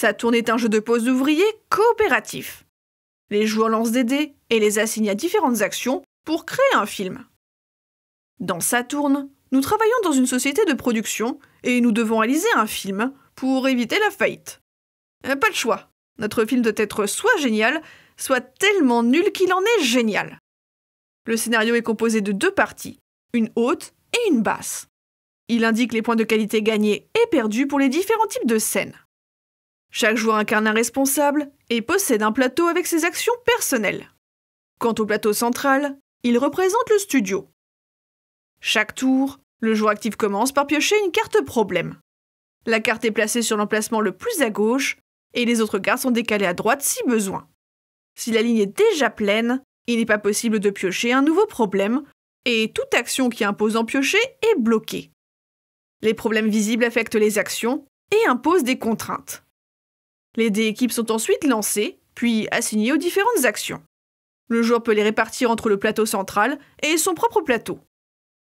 Saturn est un jeu de pose d'ouvriers coopératif. Les joueurs lancent des dés et les assignent à différentes actions pour créer un film. Dans Saturn, nous travaillons dans une société de production et nous devons réaliser un film pour éviter la faillite. Euh, pas de choix. Notre film doit être soit génial, soit tellement nul qu'il en est génial. Le scénario est composé de deux parties, une haute et une basse. Il indique les points de qualité gagnés et perdus pour les différents types de scènes. Chaque joueur incarne un responsable et possède un plateau avec ses actions personnelles. Quant au plateau central, il représente le studio. Chaque tour, le joueur actif commence par piocher une carte problème. La carte est placée sur l'emplacement le plus à gauche et les autres cartes sont décalées à droite si besoin. Si la ligne est déjà pleine, il n'est pas possible de piocher un nouveau problème et toute action qui impose en piocher est bloquée. Les problèmes visibles affectent les actions et imposent des contraintes. Les dés équipes sont ensuite lancés, puis assignés aux différentes actions. Le joueur peut les répartir entre le plateau central et son propre plateau.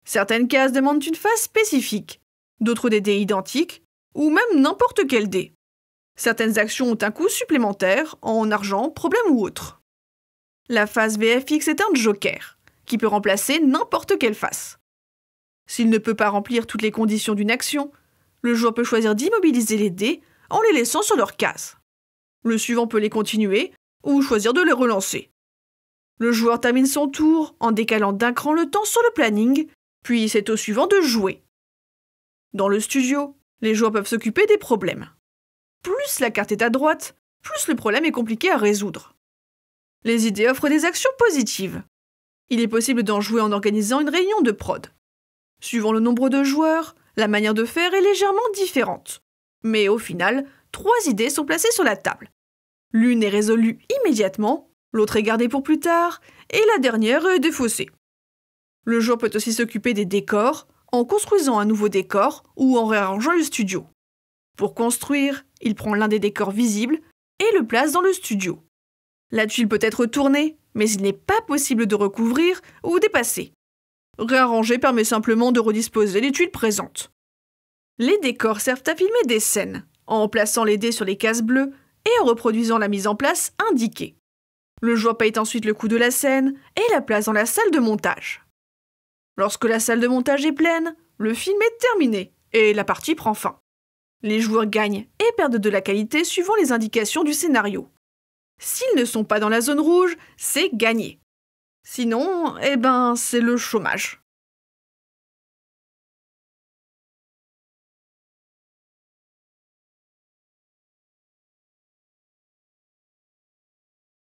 Certaines cases demandent une phase spécifique, d'autres des dés identiques, ou même n'importe quel dé. Certaines actions ont un coût supplémentaire, en argent, problème ou autre. La phase VFX est un joker, qui peut remplacer n'importe quelle face. S'il ne peut pas remplir toutes les conditions d'une action, le joueur peut choisir d'immobiliser les dés en les laissant sur leur case. Le suivant peut les continuer ou choisir de les relancer. Le joueur termine son tour en décalant d'un cran le temps sur le planning, puis c'est au suivant de jouer. Dans le studio, les joueurs peuvent s'occuper des problèmes. Plus la carte est à droite, plus le problème est compliqué à résoudre. Les idées offrent des actions positives. Il est possible d'en jouer en organisant une réunion de prod. Suivant le nombre de joueurs, la manière de faire est légèrement différente. Mais au final, trois idées sont placées sur la table. L'une est résolue immédiatement, l'autre est gardée pour plus tard, et la dernière est défaussée. Le joueur peut aussi s'occuper des décors, en construisant un nouveau décor ou en réarrangeant le studio. Pour construire, il prend l'un des décors visibles et le place dans le studio. La tuile peut être tournée, mais il n'est pas possible de recouvrir ou dépasser. Réarranger permet simplement de redisposer les tuiles présentes. Les décors servent à filmer des scènes, en plaçant les dés sur les cases bleues et en reproduisant la mise en place indiquée. Le joueur paye ensuite le coût de la scène et la place dans la salle de montage. Lorsque la salle de montage est pleine, le film est terminé et la partie prend fin. Les joueurs gagnent et perdent de la qualité suivant les indications du scénario. S'ils ne sont pas dans la zone rouge, c'est gagné. Sinon, eh ben, c'est le chômage.